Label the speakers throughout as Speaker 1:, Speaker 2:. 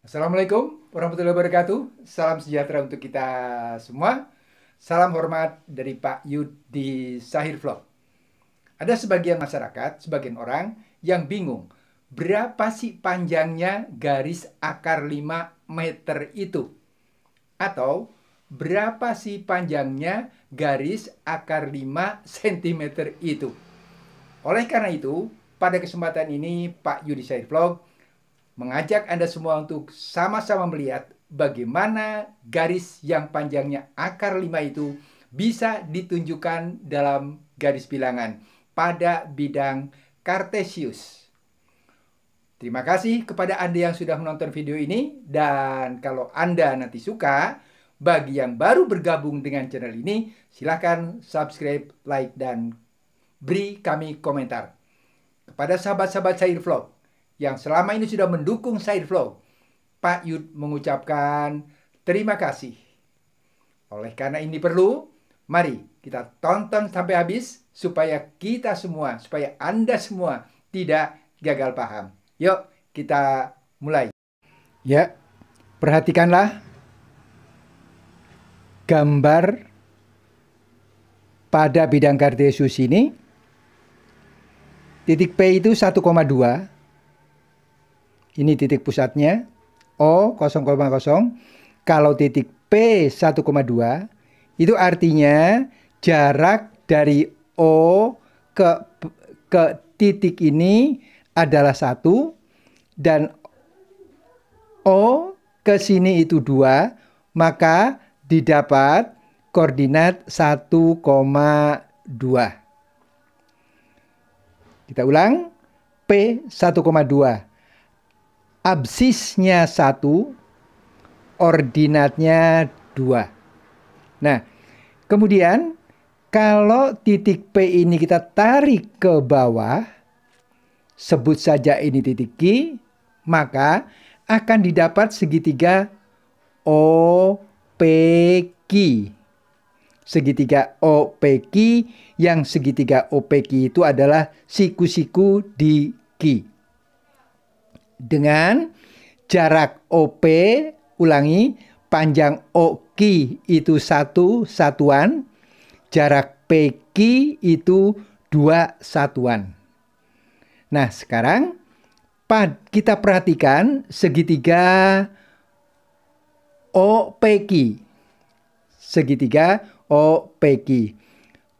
Speaker 1: Assalamualaikum warahmatullahi wabarakatuh. Salam sejahtera untuk kita semua. Salam hormat dari Pak Yudi Sahir Vlog. Ada sebagian masyarakat, sebagian orang yang bingung. Berapa sih panjangnya garis akar 5 meter itu? Atau berapa sih panjangnya garis akar 5 cm itu? Oleh karena itu, pada kesempatan ini Pak Yudi Sahir Vlog mengajak Anda semua untuk sama-sama melihat bagaimana garis yang panjangnya akar 5 itu bisa ditunjukkan dalam garis bilangan pada bidang kartesius. Terima kasih kepada Anda yang sudah menonton video ini dan kalau Anda nanti suka, bagi yang baru bergabung dengan channel ini, silahkan subscribe, like, dan beri kami komentar. Kepada sahabat-sahabat saya Vlog, yang selama ini sudah mendukung side flow Pak Yud mengucapkan terima kasih. Oleh karena ini perlu, mari kita tonton sampai habis supaya kita semua, supaya Anda semua tidak gagal paham. Yuk, kita mulai. Ya, perhatikanlah gambar pada bidang kartesius ini. Titik P itu ini titik pusatnya O 0,0. Kalau titik P 1,2 itu artinya jarak dari O ke ke titik ini adalah satu dan O ke sini itu dua maka didapat koordinat 1,2. Kita ulang P 1,2 absisnya satu, ordinatnya dua. Nah, kemudian kalau titik P ini kita tarik ke bawah, sebut saja ini titik Q, maka akan didapat segitiga OPQ. Segitiga OPQ yang segitiga OPQ itu adalah siku-siku di Q dengan jarak OP ulangi panjang OKI itu satu satuan, jarak PQ itu dua satuan. Nah, sekarang kita perhatikan segitiga OPQ. Segitiga OPQ.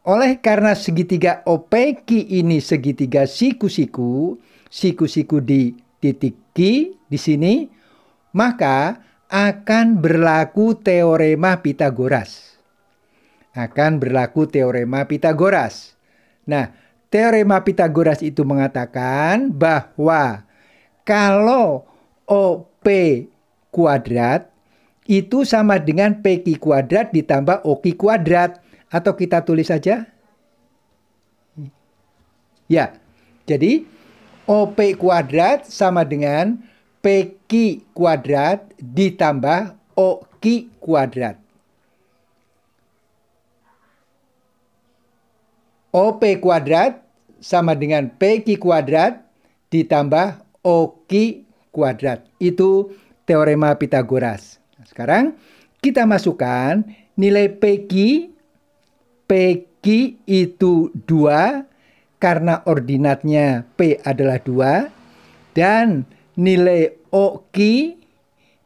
Speaker 1: Oleh karena segitiga OPQ ini segitiga siku-siku, siku-siku di titik Q di sini, maka akan berlaku teorema Pitagoras. Akan berlaku teorema Pitagoras. Nah, teorema Pitagoras itu mengatakan bahwa kalau OP kuadrat itu sama dengan PQ kuadrat ditambah OQ kuadrat. Atau kita tulis saja. Ya, jadi OP kuadrat sama dengan PQ kuadrat ditambah OQ kuadrat. OP kuadrat sama dengan PQ kuadrat ditambah OQ kuadrat. Itu teorema Pitagoras. Nah, sekarang kita masukkan nilai PQ. PQ itu 2 karena ordinatnya P adalah 2 dan nilai OQ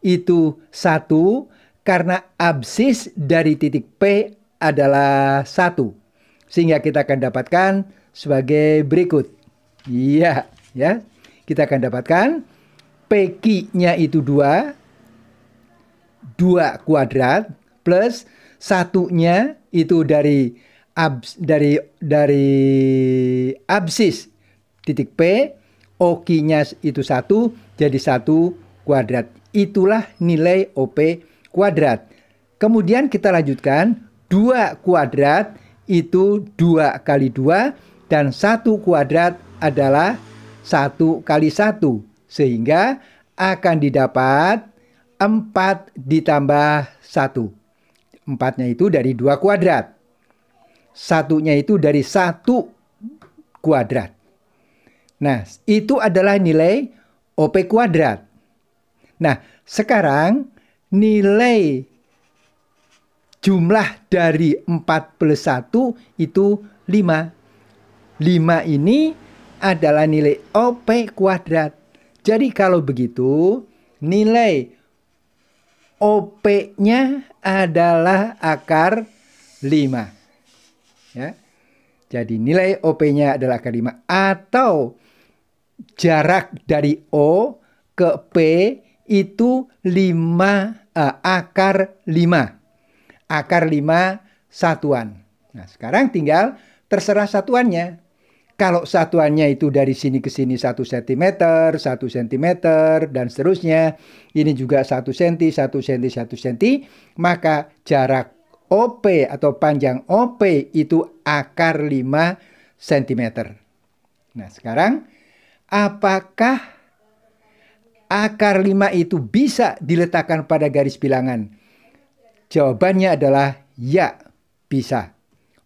Speaker 1: itu 1 karena absis dari titik P adalah 1. Sehingga kita akan dapatkan sebagai berikut. Iya, ya. Kita akan dapatkan PQ-nya itu 2 2 kuadrat plus satunya itu dari abs dari dari absis titik P okinya itu satu jadi satu kuadrat itulah nilai OP kuadrat kemudian kita lanjutkan dua kuadrat itu dua kali dua dan satu kuadrat adalah satu kali satu sehingga akan didapat 4 ditambah satu empatnya itu dari dua kuadrat satunya itu dari satu kuadrat. Nah, itu adalah nilai OP kuadrat. Nah, sekarang nilai jumlah dari empat plus satu itu 5. 5 ini adalah nilai OP kuadrat. Jadi kalau begitu, nilai OP-nya adalah akar 5. Ya. Jadi nilai OP-nya adalah angka 5 atau jarak dari O ke P itu 5 eh, akar 5. Akar 5 satuan. Nah, sekarang tinggal terserah satuannya. Kalau satuannya itu dari sini ke sini 1 cm, 1 cm, dan seterusnya. Ini juga 1 cm, 1 cm, 1 cm. Maka jarak OP atau panjang OP itu akar 5 cm. Nah, sekarang apakah akar 5 itu bisa diletakkan pada garis bilangan? Jawabannya adalah ya, bisa.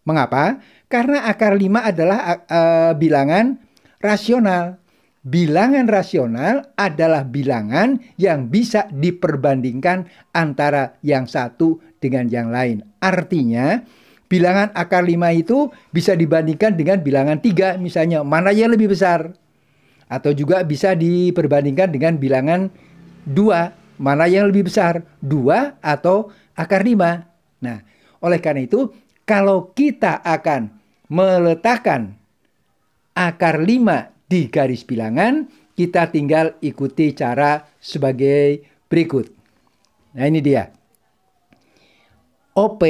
Speaker 1: Mengapa? Karena akar 5 adalah uh, bilangan rasional. Bilangan rasional adalah bilangan yang bisa diperbandingkan antara yang satu dengan yang lain. Artinya, bilangan akar 5 itu bisa dibandingkan dengan bilangan 3 misalnya. Mana yang lebih besar? Atau juga bisa diperbandingkan dengan bilangan 2. Mana yang lebih besar? 2 atau akar 5? Nah, oleh karena itu, kalau kita akan meletakkan akar 5 di garis bilangan, kita tinggal ikuti cara sebagai berikut. Nah, ini dia. OP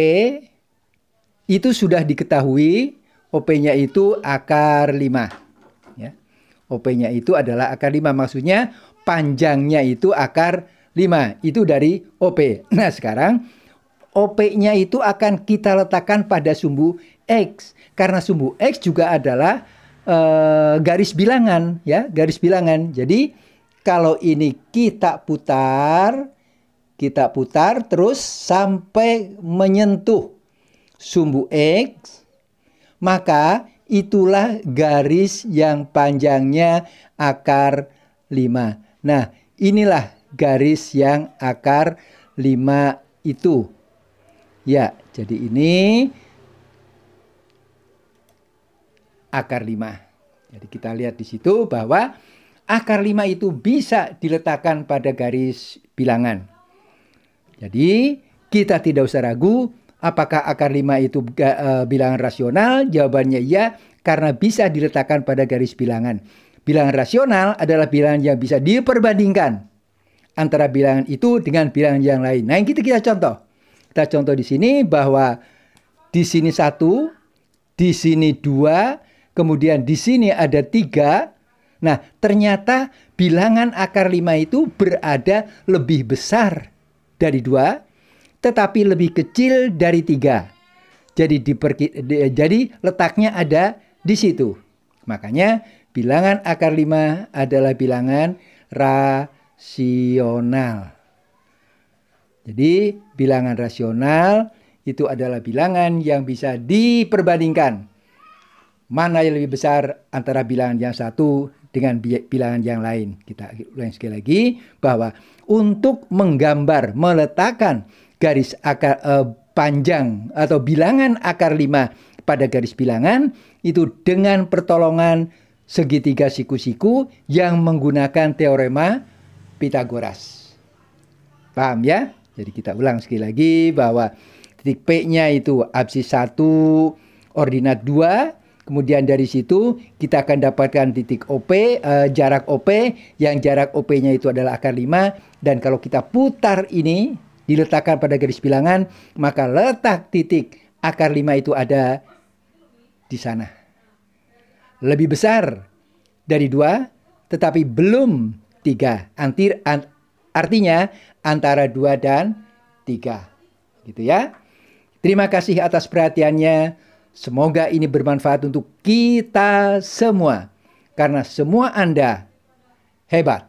Speaker 1: itu sudah diketahui OP-nya itu akar 5. Ya. OP-nya itu adalah akar 5. Maksudnya panjangnya itu akar 5. Itu dari OP. Nah sekarang OP-nya itu akan kita letakkan pada sumbu X. Karena sumbu X juga adalah e, garis bilangan. ya Garis bilangan. Jadi kalau ini kita putar kita putar terus sampai menyentuh sumbu X. Maka itulah garis yang panjangnya akar 5. Nah, inilah garis yang akar 5 itu. Ya, jadi ini akar 5. Jadi kita lihat di situ bahwa akar 5 itu bisa diletakkan pada garis bilangan. Jadi kita tidak usah ragu apakah akar 5 itu e, bilangan rasional? Jawabannya iya karena bisa diletakkan pada garis bilangan. Bilangan rasional adalah bilangan yang bisa diperbandingkan antara bilangan itu dengan bilangan yang lain. Nah, yang kita kita contoh. Kita contoh di sini bahwa di sini satu, di sini dua, kemudian di sini ada tiga. Nah, ternyata bilangan akar lima itu berada lebih besar dari dua, tetapi lebih kecil dari tiga. Jadi, diperki, di, jadi letaknya ada di situ. Makanya bilangan akar lima adalah bilangan rasional. Jadi bilangan rasional itu adalah bilangan yang bisa diperbandingkan. Mana yang lebih besar antara bilangan yang satu dengan bilangan yang lain. Kita ulangi sekali lagi bahwa untuk menggambar meletakkan garis akar eh, panjang atau bilangan akar 5 pada garis bilangan itu dengan pertolongan segitiga siku-siku yang menggunakan teorema Pitagoras. Paham ya? Jadi kita ulang sekali lagi bahwa titik P-nya itu absis 1, ordinat 2, Kemudian dari situ kita akan dapatkan titik OP, uh, eh, jarak OP, yang jarak OP-nya itu adalah akar 5. Dan kalau kita putar ini, diletakkan pada garis bilangan, maka letak titik akar 5 itu ada di sana. Lebih besar dari dua, tetapi belum tiga. Antir, an, artinya antara dua dan tiga. Gitu ya. Terima kasih atas perhatiannya. Semoga ini bermanfaat untuk kita semua, karena semua Anda hebat.